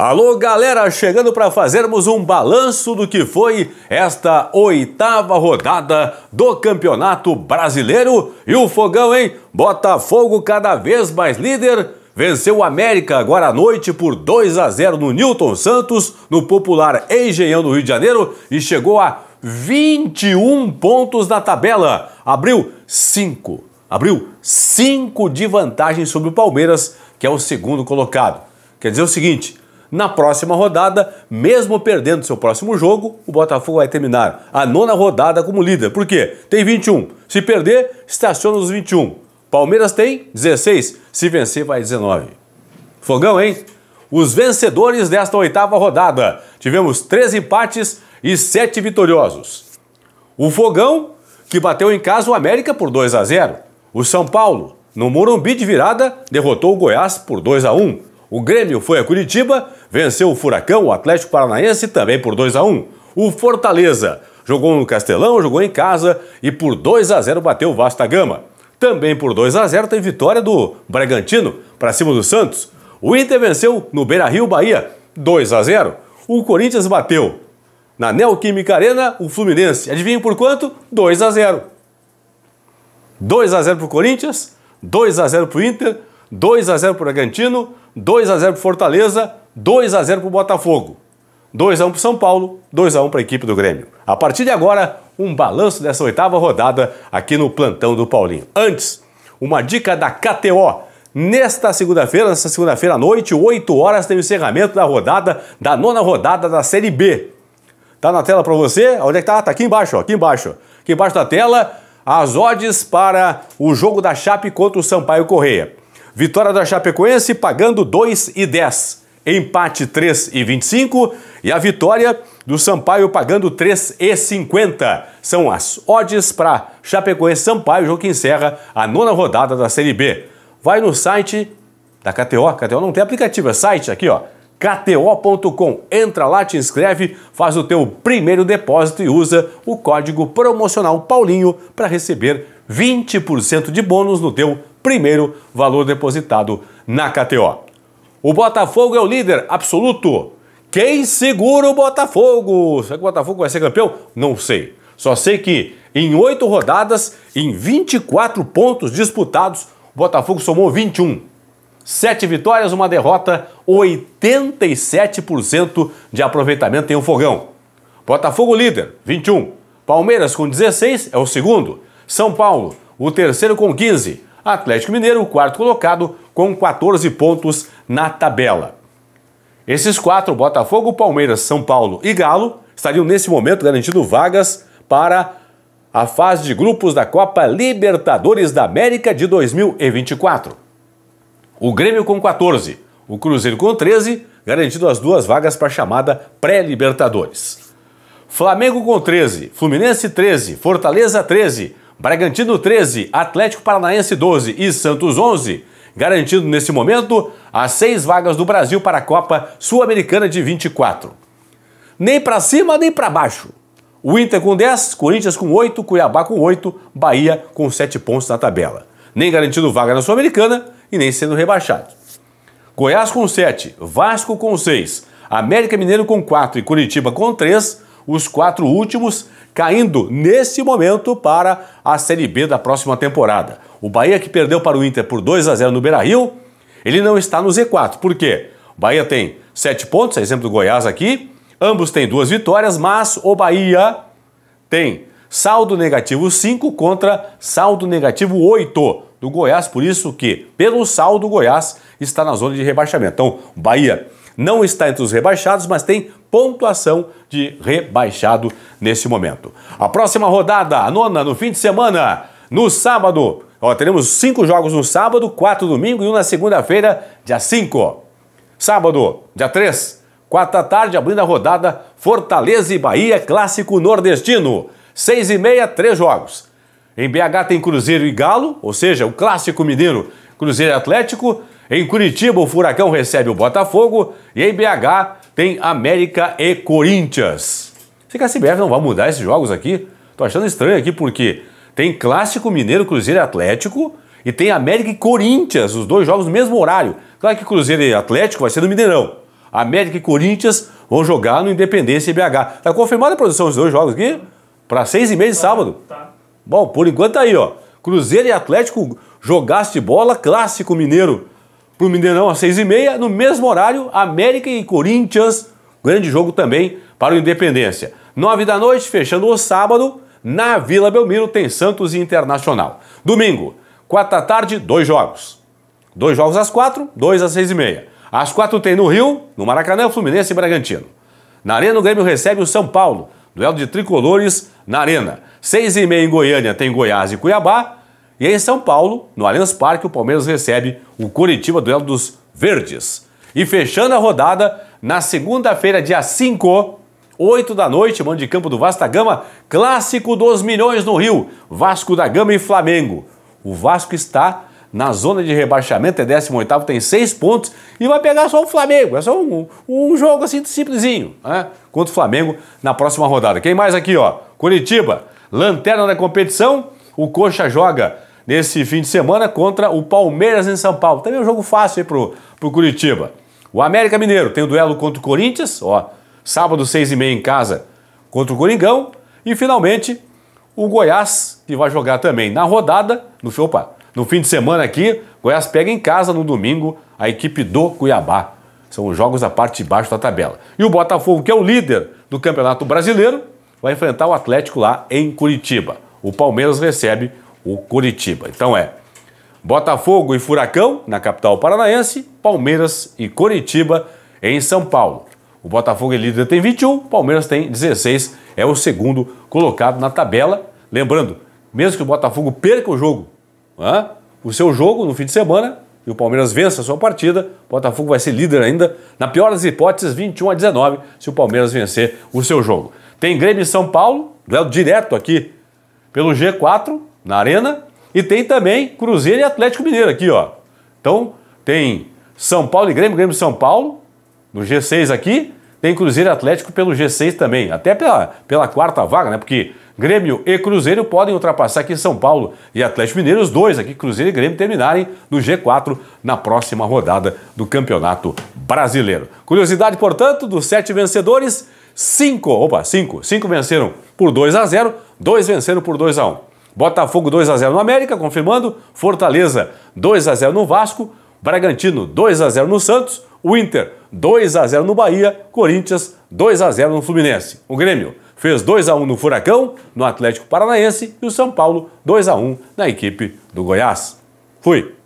Alô, galera, chegando para fazermos um balanço do que foi esta oitava rodada do Campeonato Brasileiro. E o fogão, hein? Botafogo cada vez mais líder. Venceu o América agora à noite por 2 a 0 no Newton Santos, no popular Engenhão do Rio de Janeiro, e chegou a 21 pontos na tabela. Abriu 5. Abriu 5 de vantagem sobre o Palmeiras, que é o segundo colocado. Quer dizer o seguinte, na próxima rodada, mesmo perdendo seu próximo jogo, o Botafogo vai terminar a nona rodada como líder. Por quê? Tem 21. Se perder, estaciona os 21. Palmeiras tem 16. Se vencer, vai 19. Fogão, hein? Os vencedores desta oitava rodada. Tivemos três empates e sete vitoriosos. O Fogão, que bateu em casa o América por 2 a 0. O São Paulo, no Morumbi de virada, derrotou o Goiás por 2 a 1. O Grêmio foi a Curitiba, venceu o Furacão, o Atlético Paranaense também por 2 a 1. O Fortaleza jogou no Castelão, jogou em casa e por 2 a 0 bateu o Vasta Gama. Também por 2 a 0 tem vitória do Bragantino para cima do Santos. O Inter venceu no Beira-Rio Bahia 2 a 0. O Corinthians bateu na Neoquímica Arena o Fluminense. Adivinha por quanto? 2 a 0. 2 a 0 para o Corinthians, 2 a 0 para o Inter, 2 a 0 para o Bragantino, 2 a 0 para Fortaleza, 2 a 0 para o Botafogo. 2 a 1 para o São Paulo, 2 a 1 para a equipe do Grêmio. A partir de agora, um balanço dessa oitava rodada aqui no plantão do Paulinho. Antes, uma dica da KTO. Nesta segunda-feira, nesta segunda-feira à noite, 8 horas, tem o encerramento da rodada, da nona rodada da Série B. Tá na tela para você? Onde é que tá? Tá aqui embaixo, ó, aqui embaixo. Aqui embaixo da tela, as odds para o jogo da Chape contra o Sampaio Correia. Vitória da Chapecoense pagando 2 e 10. Empate 3 e 25 e a vitória do Sampaio pagando 3 e 50. São as odds para Chapecoense Sampaio, jogo que encerra a nona rodada da Série B. Vai no site da KTO, KTO não tem aplicativo, é site aqui, ó. KTO.com. Entra lá, te inscreve, faz o teu primeiro depósito e usa o código promocional Paulinho para receber 20% de bônus no teu primeiro valor depositado na KTO. O Botafogo é o líder absoluto. Quem segura o Botafogo? Será que o Botafogo vai ser campeão? Não sei. Só sei que em oito rodadas, em 24 pontos disputados, o Botafogo somou 21. Sete vitórias, uma derrota, 87% de aproveitamento em um fogão. Botafogo líder, 21. Palmeiras com 16 é o segundo. São Paulo, o terceiro com 15. Atlético Mineiro, o quarto colocado, com 14 pontos na tabela. Esses quatro, Botafogo, Palmeiras, São Paulo e Galo, estariam nesse momento garantindo vagas para a fase de grupos da Copa Libertadores da América de 2024. O Grêmio com 14, o Cruzeiro com 13, garantindo as duas vagas para a chamada pré-Libertadores. Flamengo com 13, Fluminense 13, Fortaleza 13, Bragantino 13, Atlético Paranaense 12 e Santos 11, garantindo nesse momento as seis vagas do Brasil para a Copa Sul-Americana de 24. Nem para cima, nem para baixo. O Inter com 10, Corinthians com 8, Cuiabá com 8, Bahia com 7 pontos na tabela. Nem garantindo vaga na Sul-Americana e nem sendo rebaixado. Goiás com 7, Vasco com 6, América Mineiro com 4 e Curitiba com 3 os quatro últimos caindo nesse momento para a Série B da próxima temporada. O Bahia que perdeu para o Inter por 2 a 0 no Beira-Rio, ele não está no Z4. Por quê? O Bahia tem sete pontos, é exemplo do Goiás aqui. Ambos têm duas vitórias, mas o Bahia tem saldo negativo 5 contra saldo negativo 8 do Goiás, por isso que, pelo saldo, o Goiás está na zona de rebaixamento. Então, o Bahia não está entre os rebaixados, mas tem pontuação de rebaixado nesse momento. A próxima rodada, a nona, no fim de semana, no sábado. Ó, teremos cinco jogos no sábado, quatro domingo e um na segunda-feira, dia 5. Sábado, dia 3, quatro da tarde, abrindo a rodada, Fortaleza e Bahia, clássico nordestino. Seis e meia, três jogos. Em BH tem Cruzeiro e Galo, ou seja, o clássico mineiro, Cruzeiro Atlético. Em Curitiba, o Furacão recebe o Botafogo. E em BH, tem América e Corinthians. Se que a CBF não vai mudar esses jogos aqui, tô achando estranho aqui porque tem Clássico Mineiro, Cruzeiro e Atlético e tem América e Corinthians, os dois jogos no mesmo horário. Claro que Cruzeiro e Atlético vai ser no Mineirão. América e Corinthians vão jogar no Independência e BH. Tá confirmada a produção dos dois jogos aqui? Para seis e meia de tá, sábado. Tá. Bom, por enquanto tá aí, ó. Cruzeiro e Atlético jogaste bola, clássico mineiro para o Mineirão às 6h30. No mesmo horário, América e Corinthians, grande jogo também para o Independência. 9 da noite, fechando o sábado, na Vila Belmiro tem Santos e Internacional. Domingo, 4 da tarde, dois jogos. Dois jogos às 4, dois às 6h30. Às 4 tem no Rio, no Maracanã, Fluminense e Bragantino. Na Arena, o Grêmio recebe o São Paulo. Duelo de tricolores na Arena. 6h30 em Goiânia tem Goiás e Cuiabá. E em São Paulo, no Allianz Parque, o Palmeiras recebe o Curitiba Duelo dos Verdes. E fechando a rodada, na segunda-feira, dia 5, 8 da noite, mando de campo do Vasco da Gama, clássico dos milhões no Rio, Vasco da Gama e Flamengo. O Vasco está na zona de rebaixamento, é 18, tem 6 pontos e vai pegar só o Flamengo. É só um, um jogo assim simplesinho, né? Contra o Flamengo na próxima rodada. Quem mais aqui, ó? Curitiba, lanterna da competição, o Coxa joga nesse fim de semana contra o Palmeiras em São Paulo. Também é um jogo fácil aí pro, pro Curitiba. O América Mineiro tem o um duelo contra o Corinthians, ó, sábado seis e meia em casa contra o Coringão. E finalmente o Goiás, que vai jogar também na rodada, no, opa, no fim de semana aqui, Goiás pega em casa no domingo a equipe do Cuiabá. São os jogos da parte de baixo da tabela. E o Botafogo, que é o líder do Campeonato Brasileiro, vai enfrentar o Atlético lá em Curitiba. O Palmeiras recebe o Coritiba. Então é Botafogo e Furacão, na capital paranaense, Palmeiras e Coritiba, em São Paulo. O Botafogo é líder, tem 21, Palmeiras tem 16, é o segundo colocado na tabela. Lembrando, mesmo que o Botafogo perca o jogo, né, o seu jogo no fim de semana, e o Palmeiras vença a sua partida, o Botafogo vai ser líder ainda, na pior das hipóteses, 21 a 19, se o Palmeiras vencer o seu jogo. Tem Grêmio e São Paulo, duelo direto aqui pelo G4, na Arena. E tem também Cruzeiro e Atlético Mineiro aqui, ó. Então, tem São Paulo e Grêmio, Grêmio e São Paulo, no G6 aqui. Tem Cruzeiro e Atlético pelo G6 também, até pela, pela quarta vaga, né? Porque Grêmio e Cruzeiro podem ultrapassar aqui São Paulo e Atlético Mineiro, os dois aqui, Cruzeiro e Grêmio, terminarem no G4 na próxima rodada do Campeonato Brasileiro. Curiosidade, portanto, dos sete vencedores, cinco, opa, cinco, cinco venceram por 2 a 0 dois venceram por 2 a 1 um. Botafogo 2 a 0 no América, confirmando. Fortaleza 2 a 0 no Vasco. Bragantino 2 a 0 no Santos. O Inter 2 a 0 no Bahia. Corinthians 2 a 0 no Fluminense. O Grêmio fez 2 a 1 no Furacão, no Atlético Paranaense e o São Paulo 2 a 1 na equipe do Goiás. Fui.